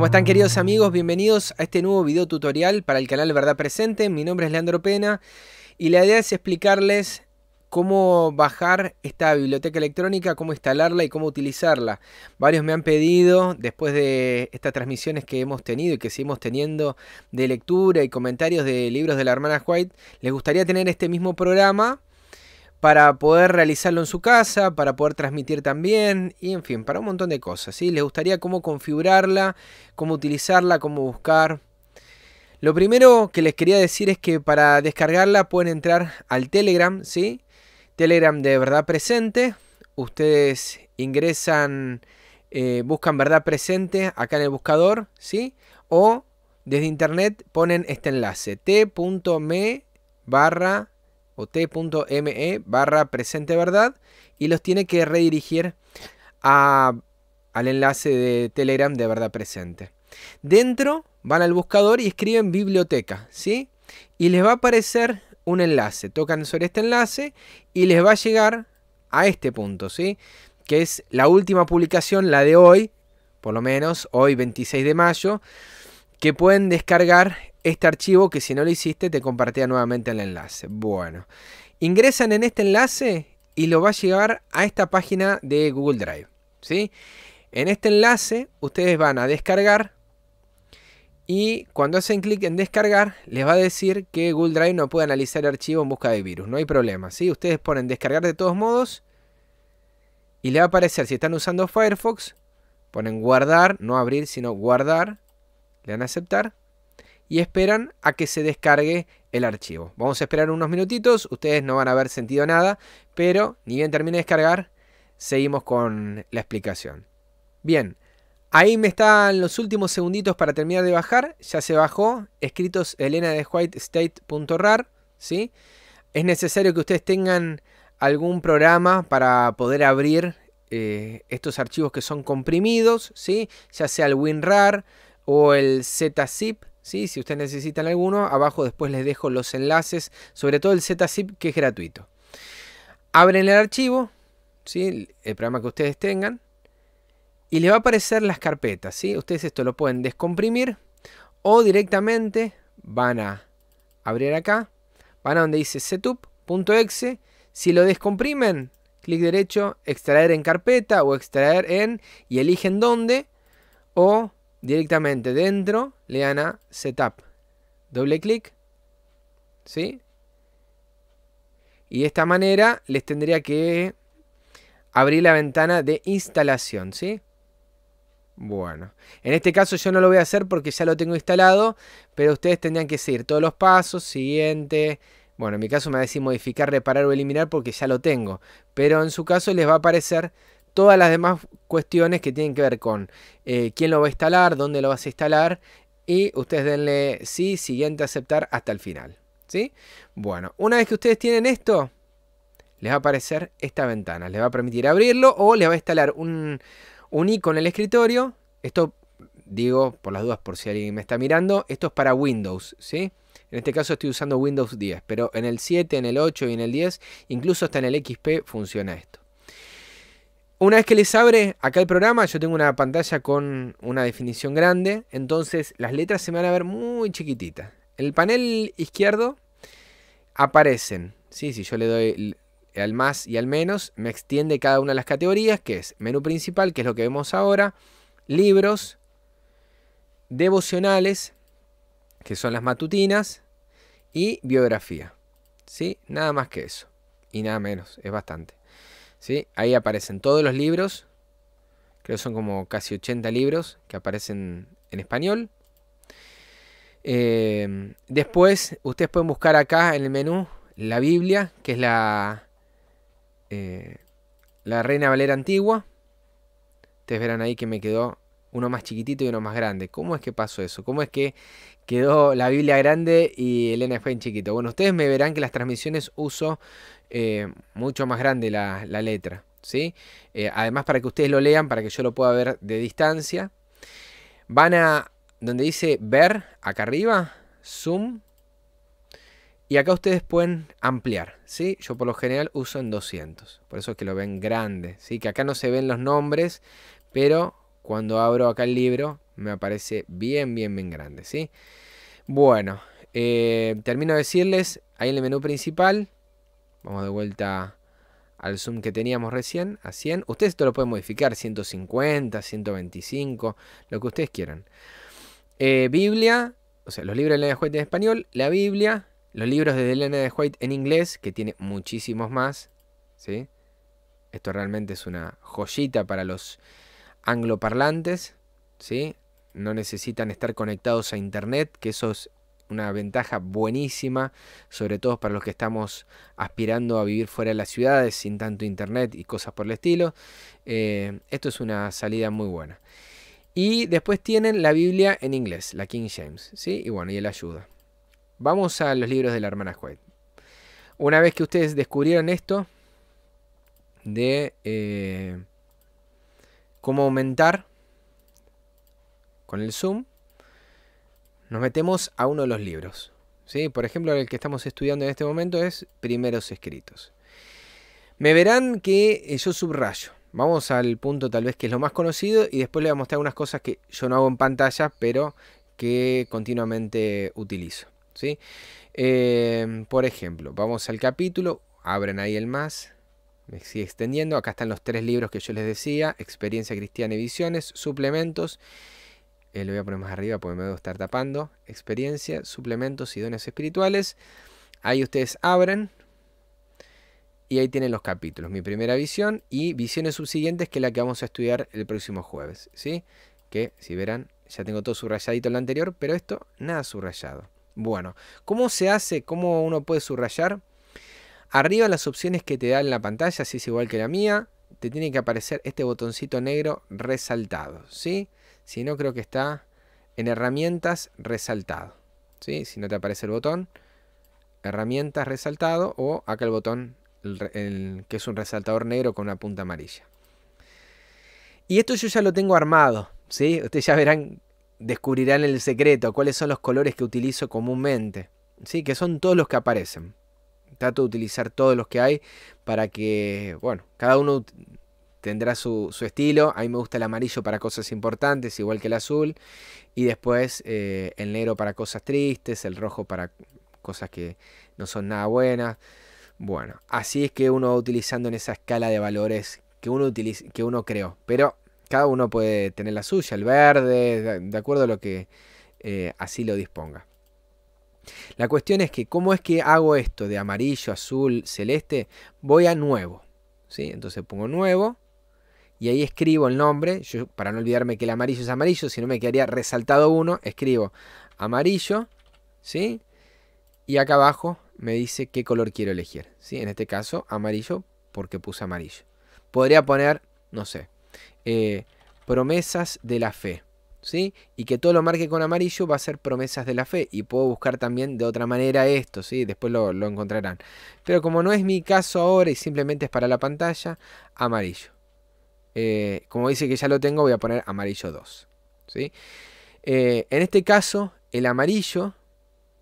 ¿Cómo están queridos amigos? Bienvenidos a este nuevo video tutorial para el canal Verdad Presente. Mi nombre es Leandro Pena y la idea es explicarles cómo bajar esta biblioteca electrónica, cómo instalarla y cómo utilizarla. Varios me han pedido, después de estas transmisiones que hemos tenido y que seguimos teniendo de lectura y comentarios de libros de la hermana White, les gustaría tener este mismo programa para poder realizarlo en su casa, para poder transmitir también, y en fin, para un montón de cosas. ¿sí? Les gustaría cómo configurarla, cómo utilizarla, cómo buscar. Lo primero que les quería decir es que para descargarla pueden entrar al Telegram, ¿sí? Telegram de Verdad Presente. Ustedes ingresan, eh, buscan Verdad Presente acá en el buscador, ¿sí? O desde internet ponen este enlace, t.me barra o t.me barra presente verdad y los tiene que redirigir al enlace de Telegram de verdad presente. Dentro van al buscador y escriben biblioteca, ¿sí? Y les va a aparecer un enlace. Tocan sobre este enlace y les va a llegar a este punto, ¿sí? Que es la última publicación, la de hoy, por lo menos hoy 26 de mayo, que pueden descargar este archivo que si no lo hiciste te compartía nuevamente el enlace. Bueno, ingresan en este enlace y lo va a llevar a esta página de Google Drive. ¿sí? En este enlace ustedes van a descargar y cuando hacen clic en descargar les va a decir que Google Drive no puede analizar el archivo en busca de virus. No hay problema. ¿sí? Ustedes ponen descargar de todos modos y le va a aparecer si están usando Firefox. Ponen guardar, no abrir, sino guardar. Le dan a aceptar y esperan a que se descargue el archivo. Vamos a esperar unos minutitos, ustedes no van a haber sentido nada, pero ni bien termine de descargar, seguimos con la explicación. Bien, ahí me están los últimos segunditos para terminar de bajar, ya se bajó, escritos Elena de white state.rar, ¿sí? Es necesario que ustedes tengan algún programa para poder abrir eh, estos archivos que son comprimidos, ¿sí? ya sea el WinRAR o el ZZIP, si ustedes necesitan alguno, abajo después les dejo los enlaces, sobre todo el ZZIP que es gratuito. Abren el archivo, ¿sí? el programa que ustedes tengan, y les va a aparecer las carpetas. ¿sí? Ustedes esto lo pueden descomprimir o directamente van a abrir acá, van a donde dice setup.exe, si lo descomprimen, clic derecho, extraer en carpeta o extraer en, y eligen dónde, o directamente dentro le dan a Setup. Doble clic. ¿Sí? Y de esta manera les tendría que abrir la ventana de instalación. ¿Sí? Bueno, en este caso yo no lo voy a hacer porque ya lo tengo instalado, pero ustedes tendrían que seguir todos los pasos, siguiente, bueno, en mi caso me va a decir modificar, reparar o eliminar porque ya lo tengo, pero en su caso les va a aparecer todas las demás cuestiones que tienen que ver con eh, quién lo va a instalar, dónde lo vas a instalar y ustedes denle sí, siguiente, aceptar hasta el final. ¿sí? Bueno, una vez que ustedes tienen esto, les va a aparecer esta ventana. Les va a permitir abrirlo o les va a instalar un, un icono en el escritorio. Esto digo por las dudas por si alguien me está mirando, esto es para Windows, ¿sí? En este caso estoy usando Windows 10, pero en el 7, en el 8 y en el 10, incluso hasta en el XP funciona esto. Una vez que les abre acá el programa, yo tengo una pantalla con una definición grande, entonces las letras se van a ver muy chiquititas. En el panel izquierdo aparecen, ¿sí? si yo le doy al más y al menos, me extiende cada una de las categorías, que es menú principal, que es lo que vemos ahora, libros, devocionales, que son las matutinas, y biografía. ¿sí? Nada más que eso, y nada menos, es bastante. Ahí aparecen todos los libros, creo que son como casi 80 libros que aparecen en español. Eh, después, ustedes pueden buscar acá en el menú la Biblia, que es la, eh, la Reina Valera Antigua. Ustedes verán ahí que me quedó uno más chiquitito y uno más grande. ¿Cómo es que pasó eso? ¿Cómo es que quedó la Biblia grande y el NF en chiquito? Bueno, ustedes me verán que las transmisiones uso eh, mucho más grande la, letra. ¿sí? Eh, además, para que ustedes lo lean, para que yo lo pueda ver de distancia. Van a donde dice ver, acá arriba, zoom. Y acá ustedes pueden ampliar, ¿sí? Yo por lo general uso en 200, por eso es que lo ven grande, ¿sí? Que acá no se ven los nombres, pero cuando abro acá el libro me aparece bien, bien, bien grande, ¿sí? Bueno, eh, termino de decirles, ahí en el menú principal, vamos de vuelta al zoom que teníamos recién, a 100. Ustedes esto lo pueden modificar, 150, 125, lo que ustedes quieran. Eh, Biblia, o sea, los libros de Elena de White en español, la Biblia, los libros de Elena de White en inglés, que tiene muchísimos más, ¿sí? Esto realmente es una joyita para los angloparlantes, ¿sí? no necesitan estar conectados a Internet, que eso es una ventaja buenísima, sobre todo para los que estamos aspirando a vivir fuera de las ciudades sin tanto internet y cosas por el estilo. Eh, esto es una salida muy buena. Y después tienen la Biblia en inglés, la King James, ¿sí? Y bueno, y él ayuda. Vamos a los libros de la hermana White. Una vez que ustedes descubrieron esto de eh, cómo aumentar con el zoom, nos metemos a uno de los libros. ¿sí? Por ejemplo, el que estamos estudiando en este momento es Primeros Escritos. Me verán que eh, yo subrayo. Vamos al punto tal vez que es lo más conocido y después le voy a mostrar unas cosas que yo no hago en pantalla, pero que continuamente utilizo. ¿sí? Eh, por ejemplo, vamos al capítulo, abren ahí el más, me sigue extendiendo. Acá están los tres libros que yo les decía: Experiencia Cristiana y Visiones, Suplementos. Eh, lo voy a poner más arriba porque me debo estar tapando. Experiencia, Suplementos y Dones Espirituales. Ahí ustedes abren. Y ahí tienen los capítulos, mi primera visión y visiones subsiguientes que es la que vamos a estudiar el próximo jueves, ¿sí? Que si verán, ya tengo todo subrayadito en lo anterior, pero esto nada subrayado. Bueno, ¿cómo se hace? ¿Cómo uno puede subrayar? Arriba las opciones que te da en la pantalla, si es igual que la mía, te tiene que aparecer este botoncito negro resaltado, ¿sí? Si no, creo que está en herramientas resaltado, ¿sí? Si no te aparece el botón, herramientas resaltado o acá el botón que es un resaltador negro con una punta amarilla. Y esto yo ya lo tengo armado, ¿sí? Ustedes ya verán, descubrirán el secreto, cuáles son los colores que utilizo comúnmente, ¿sí? Que son todos los que aparecen trato de utilizar todos los que hay para que, bueno, cada uno tendrá su, estilo. A mí me gusta el amarillo para cosas importantes, igual que el azul. Y después eh, el negro para cosas tristes, el rojo para cosas que no son nada buenas. Bueno, así es que uno va utilizando en esa escala de valores que uno, utiliza, que uno creó. Pero cada uno puede tener la suya, el verde, de acuerdo a lo que eh, así lo disponga. La cuestión es que, ¿cómo es que hago esto de amarillo, azul, celeste? Voy a nuevo. ¿sí? Entonces pongo nuevo y ahí escribo el nombre. Yo, para no olvidarme que el amarillo es amarillo, si no me quedaría resaltado uno, escribo amarillo. ¿sí? Y acá abajo me dice qué color quiero elegir. ¿sí? En este caso, amarillo porque puse amarillo. Podría poner, no sé, eh, promesas de la fe. Y que todo lo marque con amarillo va a ser promesas de la fe. Y puedo buscar también de otra manera esto, ¿sí? Después lo, encontrarán. Pero como no es mi caso ahora y simplemente es para la pantalla, amarillo. Eh, como dice que ya lo tengo, voy a poner amarillo 2. Eh, en este caso, el amarillo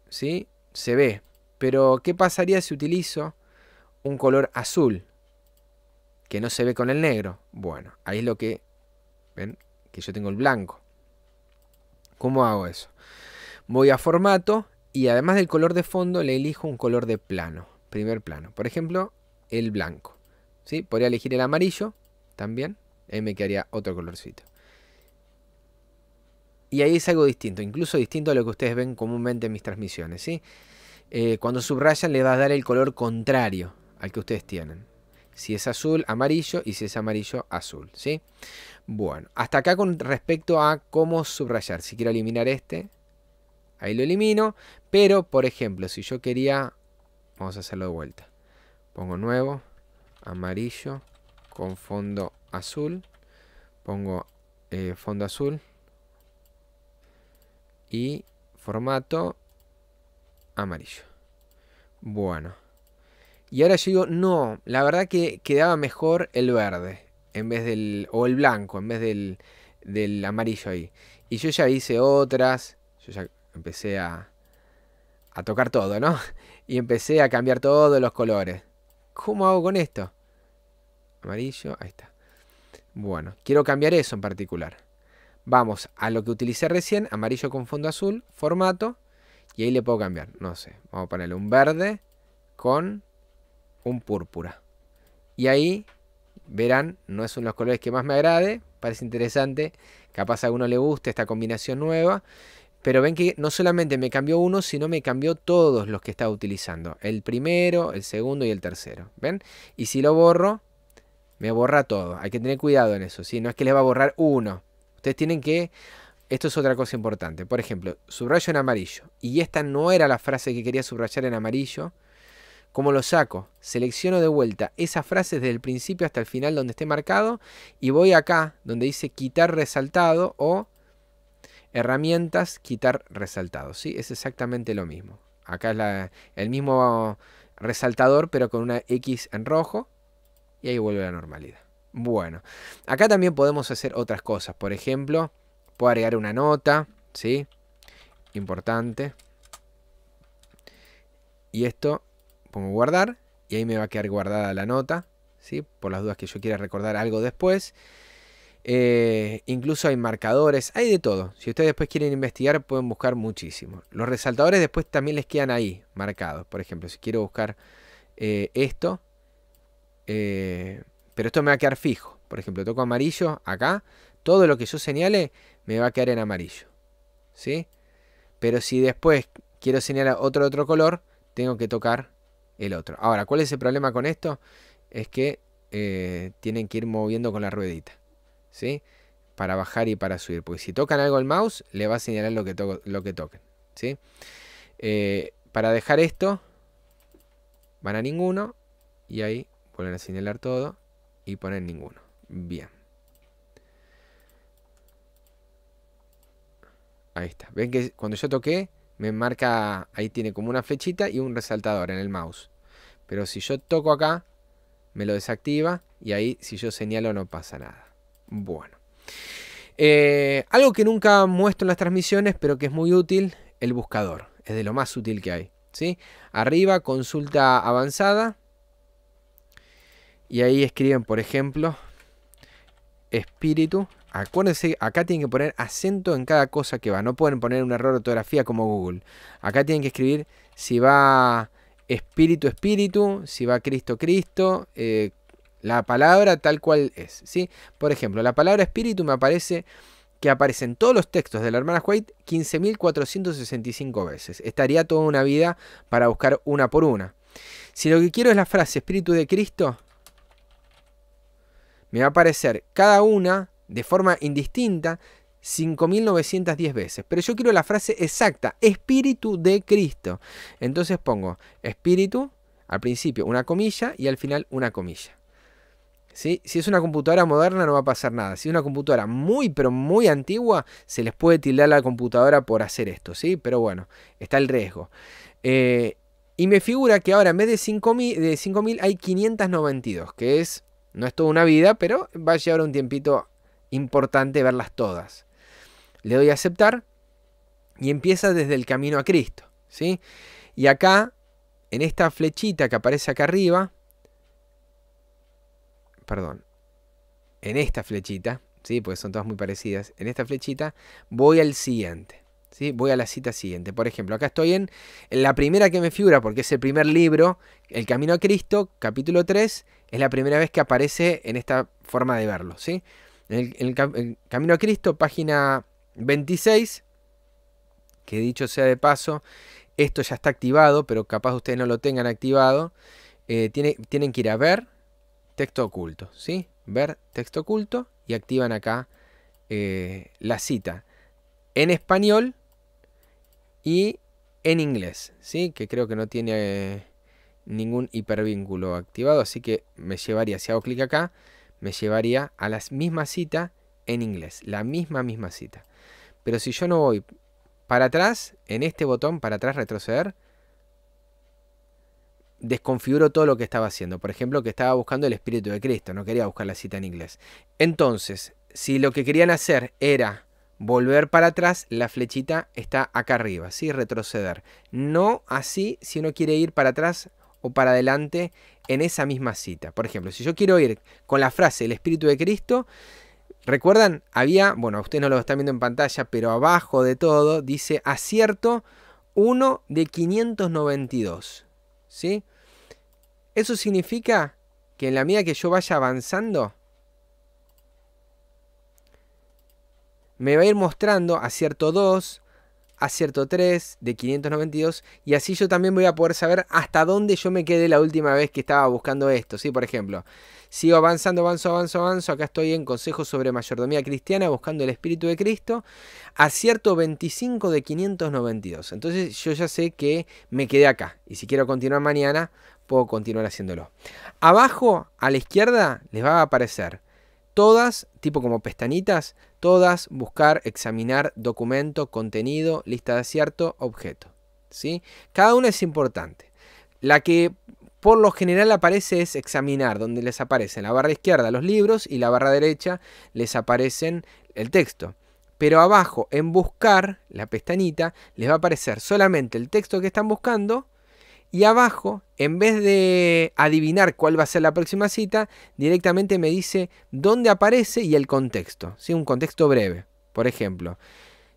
¿sí? se ve. Pero, ¿qué pasaría si utilizo un color azul? Que no se ve con el negro. Bueno, ahí es lo que... ¿Ven? Que yo tengo el blanco. ¿Cómo hago eso? Voy a formato y además del color de fondo le elijo un color de plano, primer plano. Por ejemplo, el blanco. ¿sí? Podría elegir el amarillo también. Ahí me quedaría otro colorcito. Y ahí es algo distinto, incluso distinto a lo que ustedes ven comúnmente en mis transmisiones. ¿sí? Eh, cuando subrayan le va a dar el color contrario al que ustedes tienen. Si es azul, amarillo y si es amarillo, azul. ¿sí? Bueno, hasta acá con respecto a cómo subrayar. Si quiero eliminar este, ahí lo elimino. Pero, por ejemplo, si yo quería... Vamos a hacerlo de vuelta. Pongo nuevo, amarillo, con fondo azul. Pongo eh, fondo azul. Y formato amarillo. Bueno. Y ahora yo digo, no, la verdad que quedaba mejor el verde en vez del o el blanco en vez del, amarillo ahí. Y yo ya hice otras, yo ya empecé a, a tocar todo, ¿no? Y empecé a cambiar todos los colores. ¿Cómo hago con esto? Amarillo, ahí está. Bueno, quiero cambiar eso en particular. Vamos a lo que utilicé recién, amarillo con fondo azul, formato, y ahí le puedo cambiar, no sé, vamos a ponerle un verde con púrpura. Y ahí verán, no es uno de los colores que más me agrade, parece interesante, capaz a alguno le guste esta combinación nueva. Pero ven que no solamente me cambió uno, sino me cambió todos los que estaba utilizando. El primero, el segundo y el tercero. ¿Ven? Y si lo borro, me borra todo. Hay que tener cuidado en eso. si No es que les va a borrar uno. Ustedes tienen que... Esto es otra cosa importante. Por ejemplo, subrayo en amarillo. Y esta no era la frase que quería subrayar en amarillo. ¿Cómo lo saco? Selecciono de vuelta esas frases desde el principio hasta el final donde esté marcado y voy acá donde dice quitar resaltado o herramientas quitar resaltado. ¿sí? Es exactamente lo mismo. Acá es el mismo resaltador pero con una X en rojo y ahí vuelve la normalidad. Bueno, acá también podemos hacer otras cosas. Por ejemplo, puedo agregar una nota, ¿sí? Importante. Y esto pongo guardar y ahí me va a quedar guardada la nota, ¿sí? por las dudas que yo quiera recordar algo después. Eh, incluso hay marcadores, hay de todo. Si ustedes después quieren investigar, pueden buscar muchísimo. Los resaltadores después también les quedan ahí marcados. Por ejemplo, si quiero buscar eh, esto, eh, pero esto me va a quedar fijo. Por ejemplo, toco amarillo acá, todo lo que yo señale me va a quedar en amarillo. ¿sí? Pero si después quiero señalar otro otro color, tengo que tocar el otro. Ahora, ¿cuál es el problema con esto? Es que eh, tienen que ir moviendo con la ruedita, ¿sí? Para bajar y para subir. Porque si tocan algo el mouse, le va a señalar lo que, toquen, ¿sí? Eh, para dejar esto, van a ninguno y ahí vuelven a señalar todo y ponen ninguno. Bien. Ahí está. Ven que cuando yo toqué, me marca, ahí tiene como una flechita y un resaltador en el mouse. Pero si yo toco acá, me lo desactiva y ahí si yo señalo no pasa nada. Bueno. Eh, algo que nunca muestro en las transmisiones, pero que es muy útil, el buscador. Es de lo más útil que hay. ¿sí? Arriba, consulta avanzada. Y ahí escriben, por ejemplo, espíritu acuérdense, acá tienen que poner acento en cada cosa que va. No pueden poner un error de ortografía como Google. Acá tienen que escribir si va espíritu, espíritu, si va Cristo, Cristo, eh, la palabra tal cual es. ¿sí? Por ejemplo, la palabra espíritu me aparece que aparece en todos los textos de la hermana White 15.465 veces. Estaría toda una vida para buscar una por una. Si lo que quiero es la frase espíritu de Cristo, me va a aparecer cada una de forma indistinta 5.910 veces. Pero yo quiero la frase exacta, espíritu de Cristo. Entonces pongo espíritu, al principio una comilla y al final una comilla. ¿Sí? Si es una computadora moderna no va a pasar nada. Si es una computadora muy pero muy antigua, se les puede tildar la computadora por hacer esto, ¿sí? Pero bueno, está el riesgo. Eh, y me figura que ahora en vez de 5.000 hay 592, que es, no es toda una vida, pero va a llevar un tiempito importante verlas todas. Le doy a aceptar y empieza desde el camino a Cristo. ¿sí? Y acá, en esta flechita que aparece acá arriba, perdón, en esta flechita, ¿sí? porque son todas muy parecidas, en esta flechita voy al siguiente. ¿Sí? Voy a la cita siguiente. Por ejemplo, acá estoy en, la primera que me figura, porque es el primer libro, El Camino a Cristo, capítulo 3, es la primera vez que aparece en esta forma de verlo. ¿sí? En el, Camino a Cristo, página 26, que dicho sea de paso, esto ya está activado, pero capaz ustedes no lo tengan activado. Eh, tienen que ir a ver texto oculto, ¿sí? Ver texto oculto y activan acá eh, la cita en español y en inglés, ¿sí? Que creo que no tiene eh, ningún hipervínculo activado, así que me llevaría, si hago clic acá, me llevaría a la misma cita en inglés, la misma misma cita. Pero si yo no voy para atrás, en este botón para atrás retroceder, desconfiguro todo lo que estaba haciendo. Por ejemplo, que estaba buscando el Espíritu de Cristo, no quería buscar la cita en inglés. Entonces, si lo que querían hacer era volver para atrás, la flechita está acá arriba, ¿sí? retroceder. No así si uno quiere ir para atrás o para adelante en esa misma cita. Por ejemplo, si yo quiero ir con la frase el Espíritu de Cristo, recuerdan, había, bueno, ustedes no lo están viendo en pantalla, pero abajo de todo dice acierto 1 de 592. ¿Sí? Eso significa que en la medida que yo vaya avanzando, me va a ir mostrando acierto 2, acierto 3 de 592 y así yo también voy a poder saber hasta dónde yo me quedé la última vez que estaba buscando esto, ¿sí? Por ejemplo, sigo avanzando, avanzo, avanzo, avanzo, acá estoy en Consejo sobre Mayordomía Cristiana buscando el Espíritu de Cristo, acierto 25 de 592, entonces yo ya sé que me quedé acá y si quiero continuar mañana puedo continuar haciéndolo. Abajo a la izquierda les va a aparecer Todas, tipo como pestañitas, todas buscar, examinar, documento, contenido, lista de acierto, objeto. ¿sí? Cada una es importante. La que por lo general aparece es examinar, donde les aparece en la barra izquierda los libros y la barra derecha les aparecen el texto. Pero abajo en buscar, la pestañita, les va a aparecer solamente el texto que están buscando y abajo, en vez de adivinar cuál va a ser la próxima cita, directamente me dice dónde aparece y el contexto. ¿sí? Un contexto breve, por ejemplo.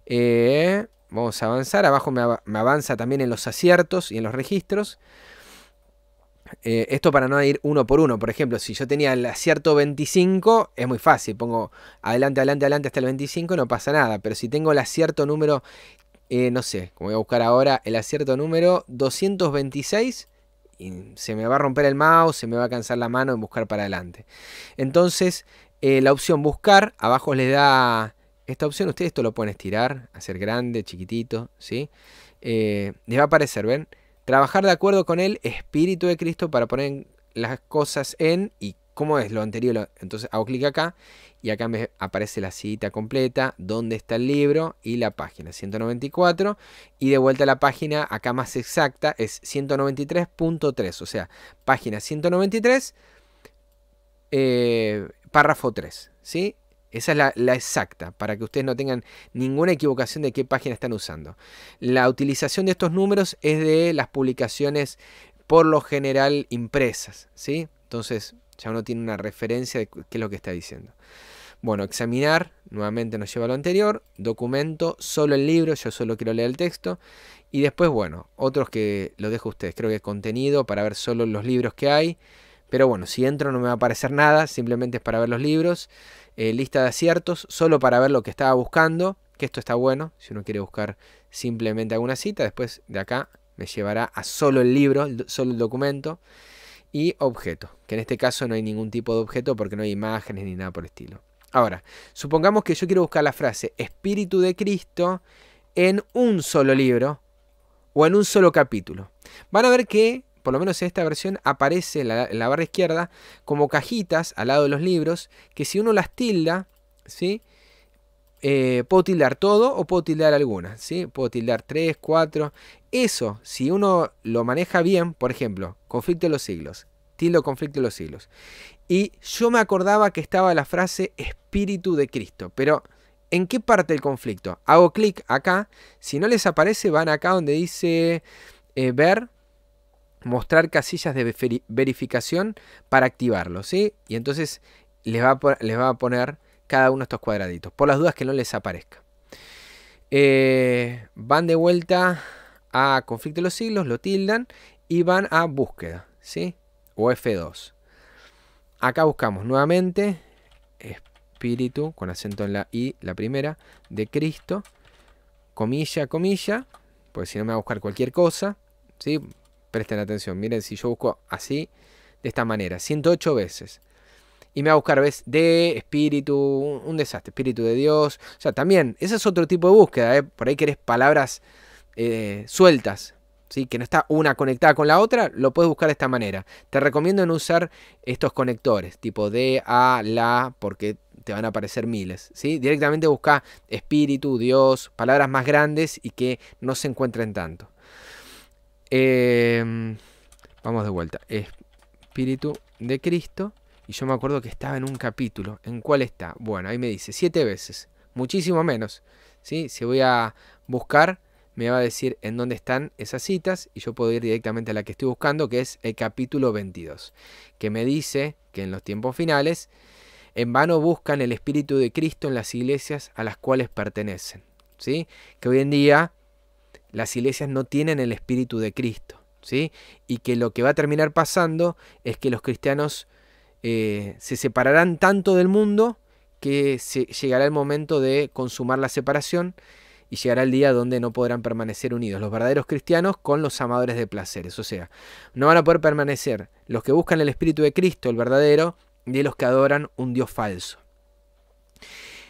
Eh, vamos a avanzar. Abajo me, me, avanza también en los aciertos y en los registros. Eh, esto para no ir uno por uno. Por ejemplo, si yo tenía el acierto 25, es muy fácil. Pongo adelante, adelante, adelante hasta el 25, no pasa nada. Pero si tengo el acierto número eh, no sé, como voy a buscar ahora el acierto número 226. Y se me va a romper el mouse, se me va a cansar la mano en buscar para adelante. Entonces, eh, la opción buscar, abajo les da esta opción. Ustedes esto lo pueden estirar, hacer grande, chiquitito, ¿sí? Eh, les va a aparecer, ¿ven? Trabajar de acuerdo con el espíritu de Cristo para poner las cosas en y ¿Cómo es lo anterior? Entonces hago clic acá y acá me aparece la cita completa, dónde está el libro y la página 194. Y de vuelta a la página acá más exacta es 193.3, o sea, página 193, eh, párrafo 3. ¿sí? Esa es la, la, exacta, para que ustedes no tengan ninguna equivocación de qué página están usando. La utilización de estos números es de las publicaciones por lo general impresas, ¿sí? Entonces, ya uno tiene una referencia de qué es lo que está diciendo. Bueno, examinar, nuevamente nos lleva a lo anterior, documento, solo el libro, yo solo quiero leer el texto. Y después, bueno, otros que lo dejo a ustedes, creo que contenido para ver solo los libros que hay. Pero bueno, si entro no me va a aparecer nada, simplemente es para ver los libros. Eh, lista de aciertos, solo para ver lo que estaba buscando, que esto está bueno, si uno quiere buscar simplemente alguna cita, después de acá me llevará a solo el libro, solo el documento y objeto, que en este caso no hay ningún tipo de objeto porque no hay imágenes ni nada por el estilo. Ahora, supongamos que yo quiero buscar la frase Espíritu de Cristo en un solo libro o en un solo capítulo. Van a ver que, por lo menos en esta versión, aparece en la, barra izquierda como cajitas al lado de los libros que si uno las tilda, ¿sí? Eh, puedo tildar todo o puedo tildar algunas, ¿sí? Puedo tildar 3, 4. Eso, si uno lo maneja bien, por ejemplo, conflicto de los siglos, tildo conflicto de los siglos. Y yo me acordaba que estaba la frase espíritu de Cristo, pero ¿en qué parte del conflicto? Hago clic acá, si no les aparece van acá donde dice eh, ver, mostrar casillas de verificación para activarlo, ¿sí? Y entonces les va les va a poner cada uno de estos cuadraditos, por las dudas que no les aparezca. Eh, van de vuelta a conflicto de los siglos, lo tildan y van a búsqueda, ¿sí? O F2. Acá buscamos nuevamente espíritu, con acento en la I, la primera, de Cristo, comilla, comilla, pues si no me va a buscar cualquier cosa, ¿sí? Presten atención, miren, si yo busco así, de esta manera, 108 veces y me va a buscar, ¿ves? De espíritu, un desastre, espíritu de Dios. O sea, también, ese es otro tipo de búsqueda, ¿eh? Por ahí querés palabras eh, sueltas, ¿sí? Que no está una conectada con la otra, lo puedes buscar de esta manera. Te recomiendo no usar estos conectores, tipo de, a, la, porque te van a aparecer miles, ¿sí? Directamente busca espíritu, Dios, palabras más grandes y que no se encuentren tanto. Em, vamos de vuelta. Espíritu de Cristo. Y yo me acuerdo que estaba en un capítulo. ¿En cuál está? Bueno, ahí me dice, siete veces. Muchísimo menos. ¿sí? Si voy a buscar, me va a decir en dónde están esas citas y yo puedo ir directamente a la que estoy buscando, que es el capítulo 22, que me dice que en los tiempos finales, en vano buscan el Espíritu de Cristo en las iglesias a las cuales pertenecen. ¿sí? Que hoy en día las iglesias no tienen el Espíritu de Cristo. ¿sí? Y que lo que va a terminar pasando es que los cristianos eh, se separarán tanto del mundo que se llegará el momento de consumar la separación y llegará el día donde no podrán permanecer unidos los verdaderos cristianos con los amadores de placeres. O sea, no van a poder permanecer los que buscan el Espíritu de Cristo, el verdadero, de los que adoran un Dios falso.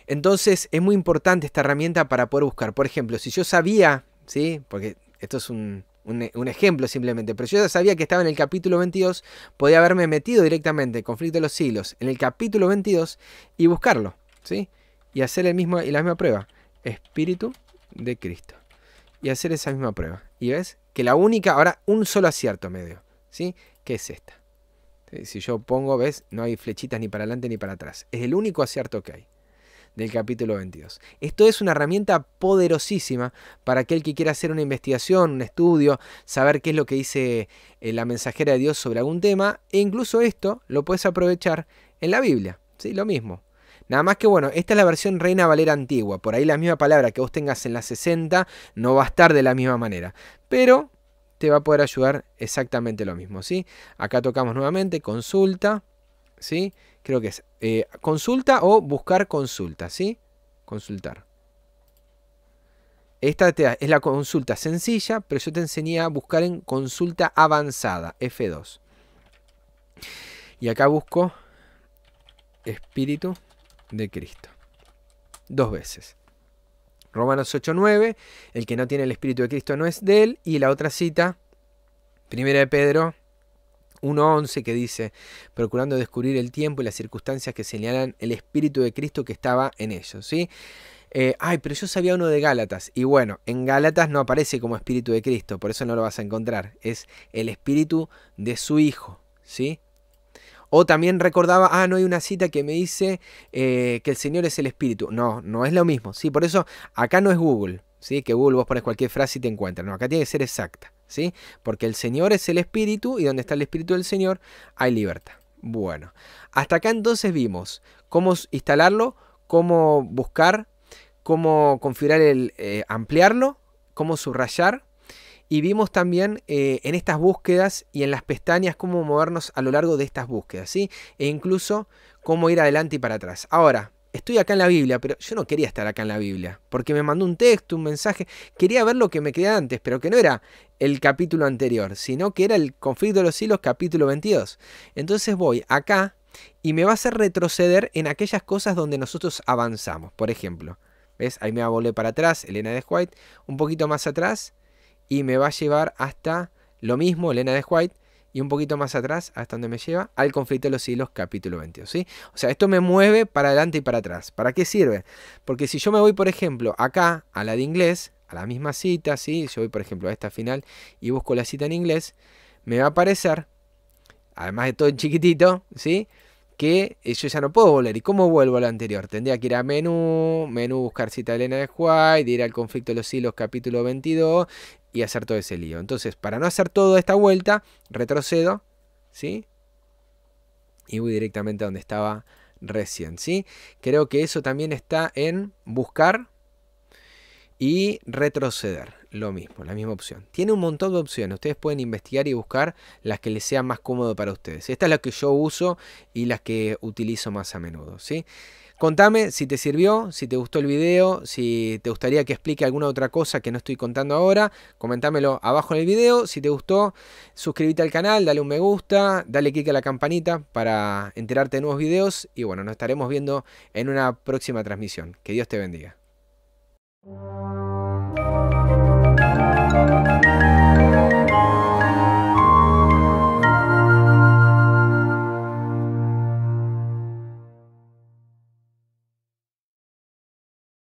Entonces es muy importante esta herramienta para poder buscar. Por ejemplo, si yo sabía, ¿sí? porque esto es un, un, ejemplo simplemente, pero yo ya sabía que estaba en el capítulo 22, podía haberme metido directamente, conflicto de los siglos, en el capítulo 22 y buscarlo, ¿sí? Y hacer el mismo, y la misma prueba, espíritu de Cristo. Y hacer esa misma prueba. Y ves que la única, ahora un solo acierto medio, ¿sí? Que es esta. Si yo pongo, ves, no hay flechitas ni para adelante ni para atrás. Es el único acierto que hay del capítulo 22. Esto es una herramienta poderosísima para aquel que quiera hacer una investigación, un estudio, saber qué es lo que dice eh, la mensajera de Dios sobre algún tema, e incluso esto lo puedes aprovechar en la Biblia, ¿sí? Lo mismo. Nada más que bueno, esta es la versión Reina Valera antigua, por ahí la misma palabra que vos tengas en la 60 no va a estar de la misma manera, pero te va a poder ayudar exactamente lo mismo, ¿sí? Acá tocamos nuevamente, consulta, ¿sí? creo que es eh, consulta o buscar consulta, ¿sí? Consultar. Esta es la consulta sencilla, pero yo te enseñé a buscar en consulta avanzada, F2. Y acá busco Espíritu de Cristo. Dos veces. Romanos 8.9, el que no tiene el Espíritu de Cristo no es de él. Y la otra cita, Primera de Pedro 1.11 que dice, procurando descubrir el tiempo y las circunstancias que señalan el Espíritu de Cristo que estaba en ellos. ¿sí? Eh, ay, pero yo sabía uno de Gálatas. Y bueno, en Gálatas no aparece como Espíritu de Cristo, por eso no lo vas a encontrar. Es el Espíritu de su Hijo. ¿sí? O también recordaba, ah, no hay una cita que me dice eh, que el Señor es el Espíritu. No, no es lo mismo. Sí, por eso acá no es Google. ¿sí? Que Google vos pones cualquier frase y te encuentras No, acá tiene que ser exacta. Porque el Señor es el Espíritu y donde está el Espíritu del Señor hay libertad. Bueno, hasta acá entonces vimos cómo instalarlo, cómo buscar, cómo configurar el eh, ampliarlo, cómo subrayar. Y vimos también eh, en estas búsquedas y en las pestañas cómo movernos a lo largo de estas búsquedas, E incluso cómo ir adelante y para atrás. Ahora, estoy acá en la Biblia, pero yo no quería estar acá en la Biblia, porque me mandó un texto, un mensaje, quería ver lo que me quedaba antes, pero que no era el capítulo anterior, sino que era el conflicto de los hilos, capítulo 22. Entonces voy acá y me va a hacer retroceder en aquellas cosas donde nosotros avanzamos, por ejemplo. ¿Ves? Ahí me va a volver para atrás, Elena de White, un poquito más atrás, y me va a llevar hasta lo mismo, Elena de White, y un poquito más atrás, hasta donde me lleva, al conflicto de los siglos, capítulo 22. ¿sí? O sea, esto me mueve para adelante y para atrás. ¿Para qué sirve? Porque si yo me voy, por ejemplo, acá a la de inglés, a la misma cita, ¿sí? yo voy, por ejemplo, a esta final y busco la cita en inglés, me va a aparecer, además de todo en chiquitito, ¿sí? que eh, yo ya no puedo volver. ¿Y cómo vuelvo a lo anterior? Tendría que ir a menú, menú buscar cita de Elena de White, ir al conflicto de los siglos capítulo 22, y hacer todo ese lío. Entonces, para no hacer toda esta vuelta, retrocedo, ¿sí? Y voy directamente a donde estaba recién, ¿sí? Creo que eso también está en buscar y retroceder. Lo mismo, la misma opción. Tiene un montón de opciones. Ustedes pueden investigar y buscar las que les sea más cómodo para ustedes. Esta es la que yo uso y las que utilizo más a menudo, ¿sí? sí Contame si te sirvió, si te gustó el video, si te gustaría que explique alguna otra cosa que no estoy contando ahora, Comentamelo abajo en el video. Si te gustó, suscríbete al canal, dale un me gusta, dale click a la campanita para enterarte de nuevos videos y bueno, nos estaremos viendo en una próxima transmisión. Que Dios te bendiga.